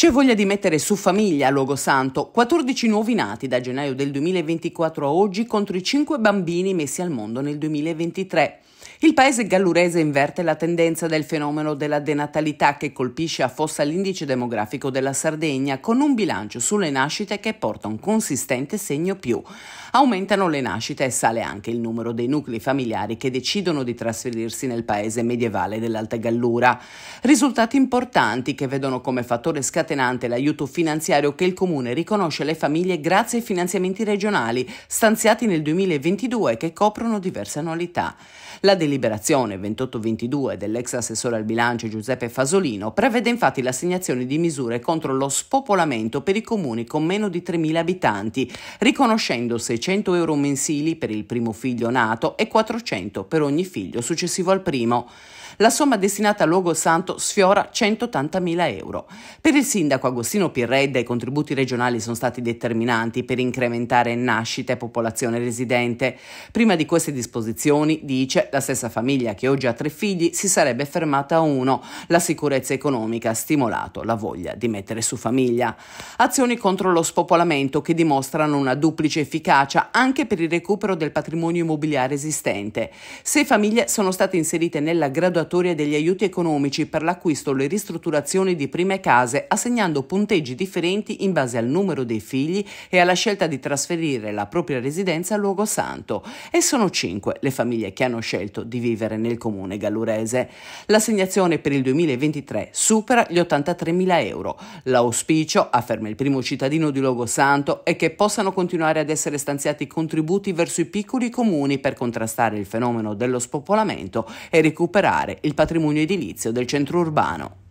C'è voglia di mettere su famiglia a Logosanto, 14 nuovi nati da gennaio del 2024 a oggi contro i 5 bambini messi al mondo nel 2023. Il paese gallurese inverte la tendenza del fenomeno della denatalità che colpisce a fossa l'indice demografico della Sardegna con un bilancio sulle nascite che porta un consistente segno più. Aumentano le nascite e sale anche il numero dei nuclei familiari che decidono di trasferirsi nel paese medievale dell'Alta Gallura. Risultati importanti che vedono come fattore scatenante l'aiuto finanziario che il comune riconosce alle famiglie grazie ai finanziamenti regionali stanziati nel 2022 che coprono diverse annualità. La del deliberazione 2822 dell'ex assessore al bilancio Giuseppe Fasolino prevede infatti l'assegnazione di misure contro lo spopolamento per i comuni con meno di 3.000 abitanti, riconoscendo 600 euro mensili per il primo figlio nato e 400 per ogni figlio successivo al primo. La somma destinata al luogo santo sfiora 180.000 euro. Per il sindaco Agostino Pirredda i contributi regionali sono stati determinanti per incrementare nascita e popolazione residente. Prima di queste disposizioni, dice, la stessa stessa famiglia che oggi ha tre figli si sarebbe fermata a uno. La sicurezza economica ha stimolato la voglia di mettere su famiglia. Azioni contro lo spopolamento che dimostrano una duplice efficacia anche per il recupero del patrimonio immobiliare esistente. Sei famiglie sono state inserite nella graduatoria degli aiuti economici per l'acquisto o le ristrutturazioni di prime case, assegnando punteggi differenti in base al numero dei figli e alla scelta di trasferire la propria residenza al luogo santo. E sono cinque le famiglie che hanno scelto di vivere nel comune gallurese. L'assegnazione per il 2023 supera gli 83.000 euro. L'auspicio, afferma il primo cittadino di Logosanto, è che possano continuare ad essere stanziati contributi verso i piccoli comuni per contrastare il fenomeno dello spopolamento e recuperare il patrimonio edilizio del centro urbano.